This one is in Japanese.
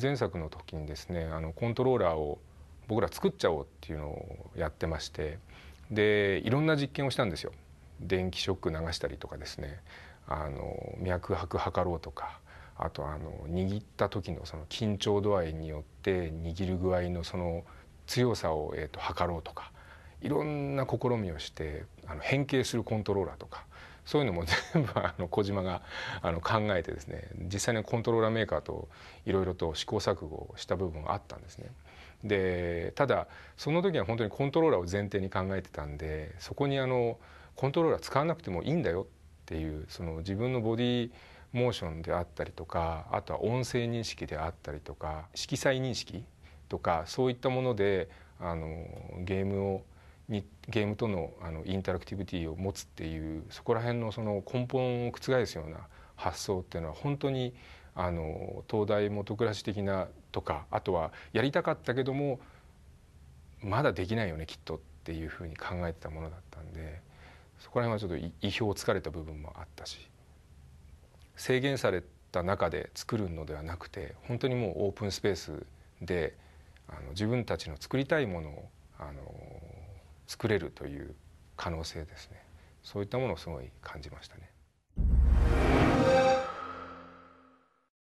前作の時にですねあのコントローラーを僕ら作っちゃおうっていうのをやってましてでいろんな実験をしたんですよ電気ショック流したりとかですねあの脈拍測ろうとかあとあの握った時のその緊張度合いによって握る具合のその強さを、えと測ろうとかいろんな試みをしてあの変形するコントローラーとかそういうのも全部あの小島があの考えてですね実際にコントローラーメーカーといろいろと試行錯誤した部分があったんですね。でただその時は本当にコントローラーを前提に考えてたんでそこにあのコントローラー使わなくてもいいんだよっていうその自分のボディモーションであったりとかあとは音声認識であったりとか色彩認識とかそういったものであのゲームをにゲームとのあのインタラクティビティを持つっていうそこら辺のその根本を覆すような発想っていうのは本当にあの東大元暮らし的なとかあとはやりたかったけどもまだできないよねきっとっていうふうに考えてたものだったんでそこら辺はちょっと意表をつかれた部分もあったし制限された中で作るのではなくて本当にもうオープンスペースであの自分たちの作りたいものをあの作れるという可能性ですねそういったものをすごい感じましたね。